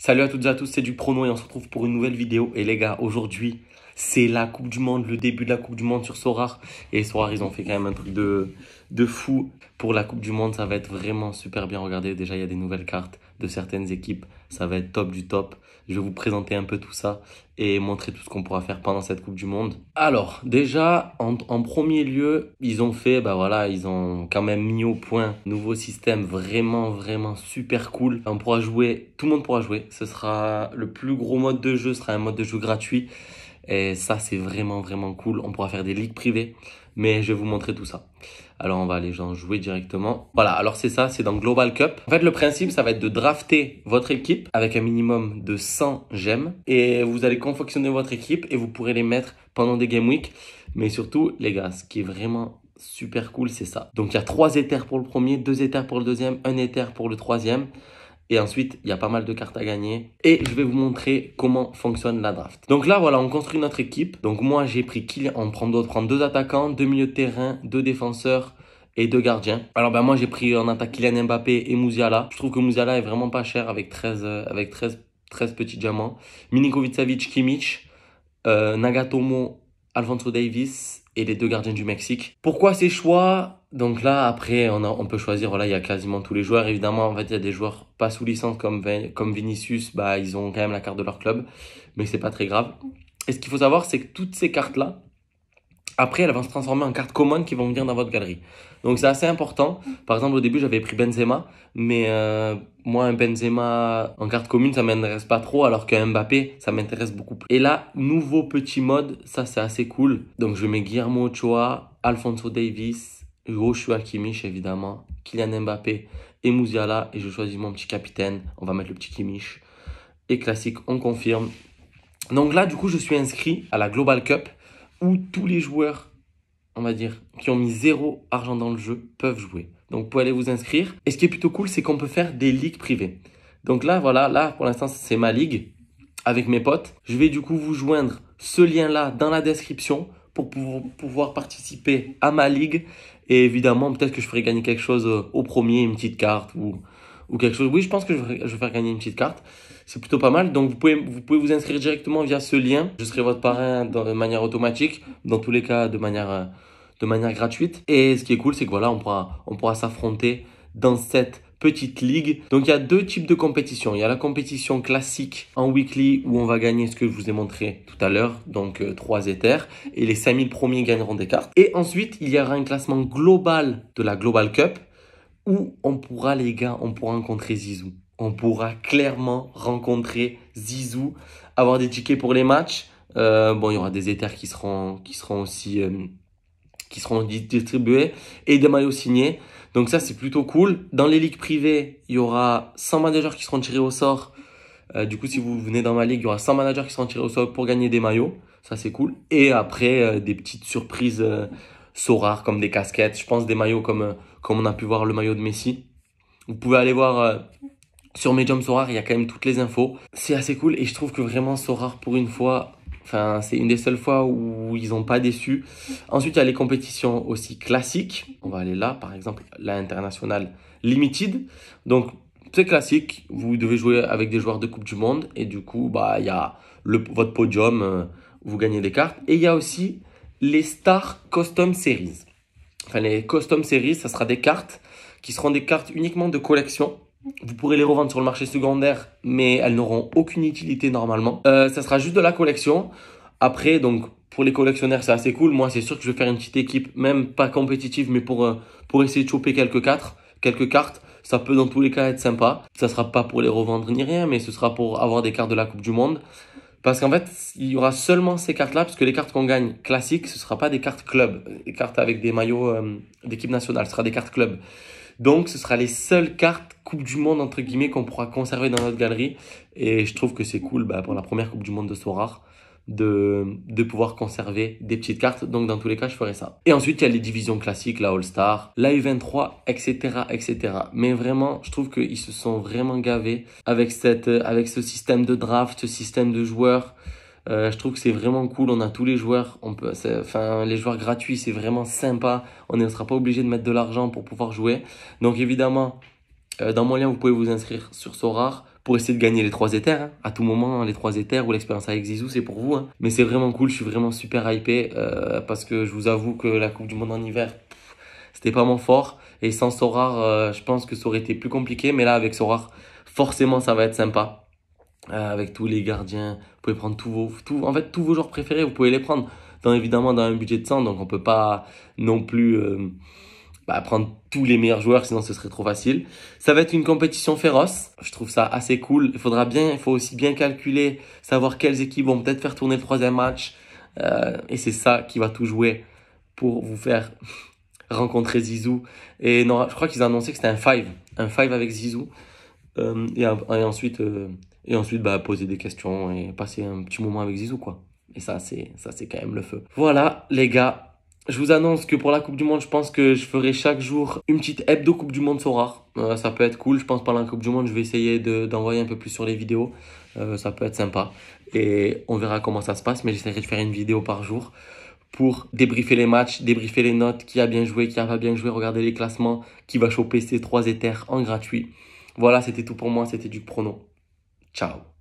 Salut à toutes et à tous, c'est du pronom et on se retrouve pour une nouvelle vidéo. Et les gars, aujourd'hui, c'est la Coupe du Monde, le début de la Coupe du Monde sur Sorar. Et Sorar, ils ont fait quand même un truc de, de fou pour la Coupe du Monde. Ça va être vraiment super bien Regardez, Déjà, il y a des nouvelles cartes de certaines équipes. Ça va être top du top. Je vais vous présenter un peu tout ça et montrer tout ce qu'on pourra faire pendant cette Coupe du Monde. Alors, déjà, en, premier lieu, ils ont fait, bah voilà, ils ont quand même mis au point un nouveau système vraiment, vraiment super cool. On pourra jouer, tout le monde pourra jouer. Ce sera le plus gros mode de jeu, ce sera un mode de jeu gratuit. Et ça, c'est vraiment, vraiment cool. On pourra faire des ligues privées, mais je vais vous montrer tout ça. Alors, on va les gens jouer directement. Voilà, alors c'est ça, c'est dans Global Cup. En fait, le principe, ça va être de drafter votre équipe avec un minimum de 100 gemmes. Et vous allez confectionner votre équipe et vous pourrez les mettre pendant des Game Week. Mais surtout, les gars, ce qui est vraiment super cool, c'est ça. Donc, il y a 3 éthers pour le premier, 2 éthers pour le deuxième, 1 éther pour le troisième. Et ensuite, il y a pas mal de cartes à gagner. Et je vais vous montrer comment fonctionne la draft. Donc là, voilà, on construit notre équipe. Donc moi, j'ai pris Kylian. On prend, deux attaquants, deux milieux de terrain, deux défenseurs et deux gardiens. Alors ben moi j'ai pris en attaque Kylian Mbappé et Muziala. Je trouve que Muziala est vraiment pas cher avec 13 euh, avec 13 petits diamants. Milinkovic Savic, Kimmich, euh, Nagatomo, Alfonso Davis et les deux gardiens du Mexique. Pourquoi ces choix donc là, après, on, peut choisir, voilà, il y a quasiment tous les joueurs. Évidemment, en fait, il y a des joueurs pas sous licence comme, comme Vinicius, bah, ils ont quand même la carte de leur club, mais c'est pas très grave. Et ce qu'il faut savoir, c'est que toutes ces cartes-là, après, elles vont se transformer en cartes communes qui vont venir dans votre galerie. Donc c'est assez important. Par exemple, au début, j'avais pris Benzema, mais euh, moi, un Benzema en carte commune, ça m'intéresse pas trop, alors qu'un Mbappé, ça m'intéresse beaucoup Et là, nouveau petit mode, ça c'est assez cool. Donc je mets Guillermo Ochoa, Alfonso Davis, Joshua Kimmich, évidemment. Kylian Mbappé et Mouziala. Et je choisis mon petit capitaine. On va mettre le petit Kimmich. Et classique, on confirme. Donc là, du coup, je suis inscrit à la Global Cup où tous les joueurs, on va dire, qui ont mis zéro argent dans le jeu peuvent jouer. Donc vous pouvez aller vous inscrire. Et ce qui est plutôt cool, c'est qu'on peut faire des ligues privées. Donc là, voilà, là pour l'instant, c'est ma ligue avec mes potes. Je vais du coup vous joindre ce lien-là dans la description pour pouvoir participer à ma ligue. Et évidemment, peut-être que je ferai gagner quelque chose euh, au premier, une petite carte ou, ou quelque chose. Oui, je pense que je vais, faire gagner une petite carte. C'est plutôt pas mal. Donc, vous pouvez, vous pouvez vous inscrire directement via ce lien. Je serai votre parrain de manière automatique, dans tous les cas de manière, euh, de manière gratuite. Et ce qui est cool, c'est que voilà, on pourra, on pourra s'affronter dans cette petite ligue. Donc il y a deux types de compétitions. Il y a la compétition classique en weekly où on va gagner ce que je vous ai montré tout à l'heure, donc euh, trois 3 éthers, et les 5000 premiers gagneront des cartes. Et ensuite, il y aura un classement global de la Global Cup où on pourra, les gars, on pourra rencontrer Zizou. On pourra clairement rencontrer Zizou, avoir des tickets pour les matchs. Euh, bon, il y aura des éthers qui seront, qui seront aussi... Euh, qui seront distribués et des maillots signés. Donc ça, c'est plutôt cool. Dans les ligues privées, il y aura 100 managers qui seront tirés au sort. Euh, du coup, si vous venez dans ma ligue, il y aura 100 managers qui seront tirés au sort pour gagner des maillots. Ça, c'est cool. Et après, euh, des petites surprises euh, rares comme des casquettes. Je pense des maillots comme, euh, comme on a pu voir le maillot de Messi. Vous pouvez aller voir sur Medium Sorar, il y a quand même toutes les infos. C'est assez cool et je trouve que vraiment Sorar, pour une fois, Enfin, c'est une des seules fois où ils n'ont pas déçu. Ensuite, il y a les compétitions aussi classiques. On va aller là, par exemple, la internationale limited. Donc, c'est classique. Vous devez jouer avec des joueurs de Coupe du Monde. Et du coup, bah, il y a le, votre podium, euh, vous gagnez des cartes. Et il y a aussi les Star Custom Series. Enfin, les Custom Series, ça sera des cartes qui seront des cartes uniquement de collection. Vous pourrez les revendre sur le marché secondaire, mais elles n'auront aucune utilité normalement. Euh, ça sera juste de la collection. Après, donc, pour les collectionneurs, c'est assez cool. Moi, c'est sûr que je vais faire une petite équipe, même pas compétitive, mais pour, euh, pour essayer de choper quelques, quatre, quelques cartes. Ça peut dans tous les cas être sympa. Ça sera pas pour les revendre ni rien, mais ce sera pour avoir des cartes de la Coupe du Monde. Parce qu'en fait, il y aura seulement ces cartes-là, parce que les cartes qu'on gagne classiques, ce ne sera pas des cartes club, des cartes avec des maillots euh, d'équipe nationale, ce sera des cartes club. Donc ce sera les seules cartes Coupe du Monde entre guillemets qu'on pourra conserver dans notre galerie. Et je trouve que c'est cool bah, pour la première Coupe du Monde de Sorare. De, de, pouvoir conserver des petites cartes. Donc dans tous les cas, je ferai ça. Et ensuite, il y a les divisions classiques, la All-Star, la U23, etc. etc. Mais vraiment, je trouve qu'ils se sont vraiment gavés avec, cette, avec ce système de draft, ce système de joueurs. Euh, je trouve que c'est vraiment cool. On a tous les joueurs. On peut, enfin, les joueurs gratuits, c'est vraiment sympa. On ne sera pas obligé de mettre de l'argent pour pouvoir jouer. Donc évidemment, euh, dans mon lien, vous pouvez vous inscrire sur Sorar pour essayer de gagner les trois éthers. Hein. À tout moment, hein, les trois éthers ou l'expérience avec Zizou, c'est pour vous. Hein. Mais c'est vraiment cool. Je suis vraiment super hypé euh, parce que je vous avoue que la Coupe du Monde en hiver, c'était pas mon fort. Et sans Sorar, je pense que ça aurait été plus compliqué. Mais là, avec Sorar, forcément, ça va être sympa. Euh, avec tous les gardiens. Vous pouvez prendre tous vos, en fait, tous vos joueurs préférés, vous pouvez les prendre. Dans, évidemment, dans un budget de 100, donc on ne peut pas non plus euh, bah, prendre tous les meilleurs joueurs, sinon ce serait trop facile. Ça va être une compétition féroce. Je trouve ça assez cool. Il faudra bien, il faut aussi bien calculer, savoir quelles équipes vont peut-être faire tourner le troisième match. Euh, et c'est ça qui va tout jouer pour vous faire rencontrer Zizou. Et non, je crois qu'ils ont annoncé que c'était un five, un 5 avec Zizou. Euh, et, ensuite, euh, et ensuite bah, poser des questions et passer un petit moment avec Zizou, quoi. Et ça, c'est, ça, c'est quand même le feu. Voilà, les gars. Je vous annonce que pour la Coupe du Monde, je pense que je ferai chaque jour une petite hebdo Coupe du Monde Sorare. Euh, ça peut être cool. Je pense pendant la Coupe du Monde, je vais essayer d'envoyer un peu plus sur les vidéos. ça peut être sympa. Et on verra comment ça se passe. Mais j'essaierai de faire une vidéo par jour pour débriefer les matchs, débriefer les notes, qui a bien joué, qui a pas bien joué, regarder les classements, qui va choper ses trois éthers en gratuit. Voilà, c'était tout pour moi, c'était du pronom. Ciao